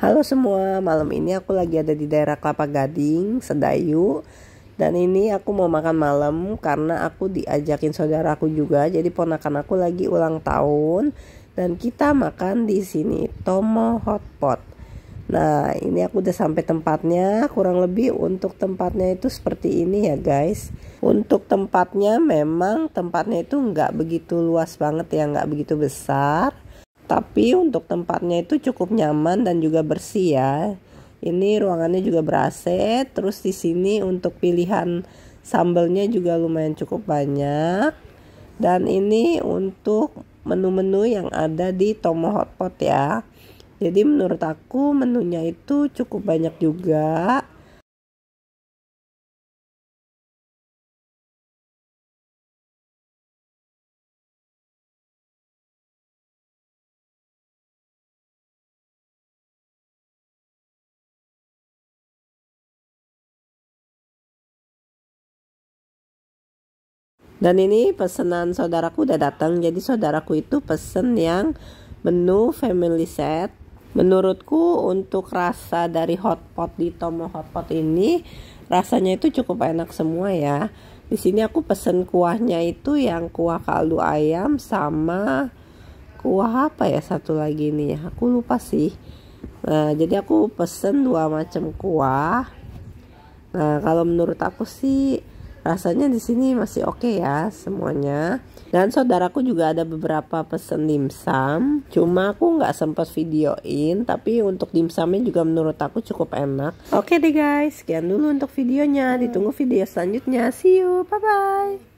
Halo semua, malam ini aku lagi ada di daerah Kelapa Gading, Sedayu. Dan ini aku mau makan malam karena aku diajakin saudaraku juga. Jadi ponakan aku lagi ulang tahun dan kita makan di sini Tomo Hotpot. Nah, ini aku udah sampai tempatnya. Kurang lebih untuk tempatnya itu seperti ini ya, guys. Untuk tempatnya memang tempatnya itu nggak begitu luas banget ya, nggak begitu besar tapi untuk tempatnya itu cukup nyaman dan juga bersih ya. Ini ruangannya juga ber AC, terus di sini untuk pilihan sambelnya juga lumayan cukup banyak. Dan ini untuk menu-menu yang ada di Tomo Hotpot ya. Jadi menurut aku menunya itu cukup banyak juga Dan ini pesanan saudaraku udah datang. Jadi saudaraku itu pesen yang menu family set. Menurutku untuk rasa dari hotpot di Tomo Hotpot ini rasanya itu cukup enak semua ya. Di sini aku pesen kuahnya itu yang kuah kaldu ayam sama kuah apa ya satu lagi ini ya. Aku lupa sih. Nah, jadi aku pesen dua macam kuah. Nah, kalau menurut aku sih Rasanya di sini masih oke okay ya semuanya. Dan saudaraku juga ada beberapa pesen dimsum. Cuma aku nggak sempat videoin, tapi untuk dimsumnya juga menurut aku cukup enak. Oke okay deh guys, sekian dulu untuk videonya. Ditunggu video selanjutnya. See you, bye bye.